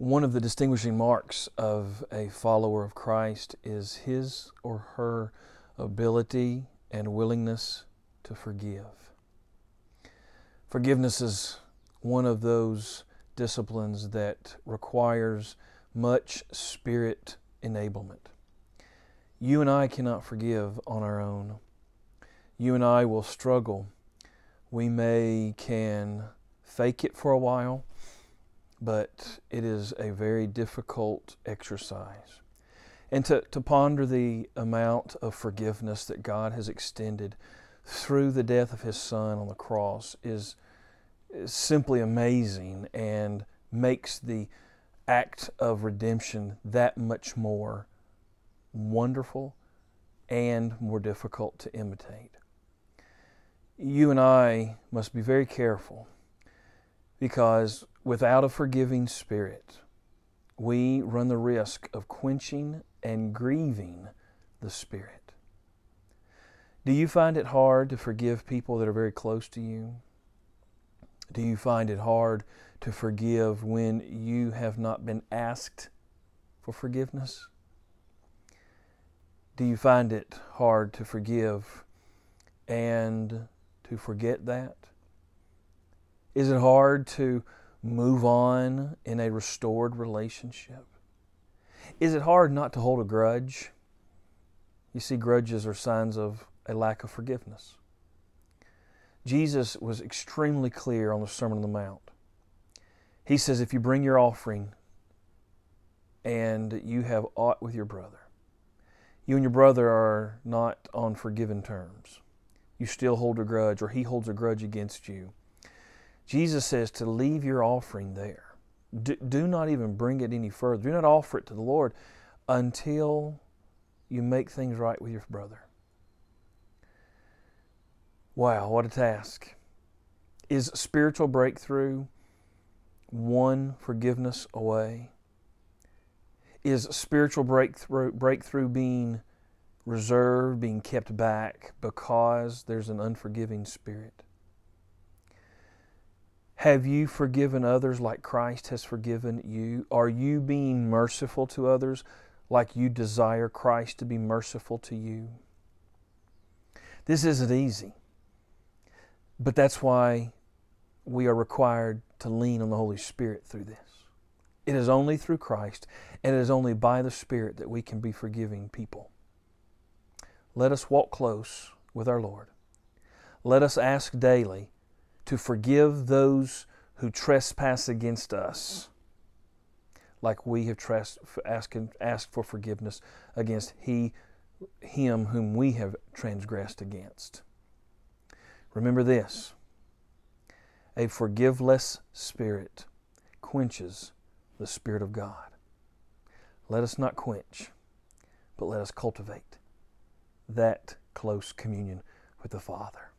One of the distinguishing marks of a follower of Christ is his or her ability and willingness to forgive. Forgiveness is one of those disciplines that requires much spirit enablement. You and I cannot forgive on our own. You and I will struggle. We may can fake it for a while but it is a very difficult exercise. And to, to ponder the amount of forgiveness that God has extended through the death of His Son on the cross is, is simply amazing and makes the act of redemption that much more wonderful and more difficult to imitate. You and I must be very careful because without a forgiving spirit, we run the risk of quenching and grieving the Spirit. Do you find it hard to forgive people that are very close to you? Do you find it hard to forgive when you have not been asked for forgiveness? Do you find it hard to forgive and to forget that? Is it hard to move on in a restored relationship? Is it hard not to hold a grudge? You see, grudges are signs of a lack of forgiveness. Jesus was extremely clear on the Sermon on the Mount. He says, If you bring your offering and you have aught with your brother, you and your brother are not on forgiven terms. You still hold a grudge, or he holds a grudge against you. Jesus says to leave your offering there. Do, do not even bring it any further. Do not offer it to the Lord until you make things right with your brother. Wow, what a task. Is spiritual breakthrough one forgiveness away? Is spiritual breakthrough, breakthrough being reserved, being kept back because there's an unforgiving spirit? Have you forgiven others like Christ has forgiven you? Are you being merciful to others like you desire Christ to be merciful to you? This isn't easy, but that's why we are required to lean on the Holy Spirit through this. It is only through Christ and it is only by the Spirit that we can be forgiving people. Let us walk close with our Lord. Let us ask daily to forgive those who trespass against us, like we have asked, asked for forgiveness against he, him whom we have transgressed against. Remember this a forgiveless spirit quenches the Spirit of God. Let us not quench, but let us cultivate that close communion with the Father.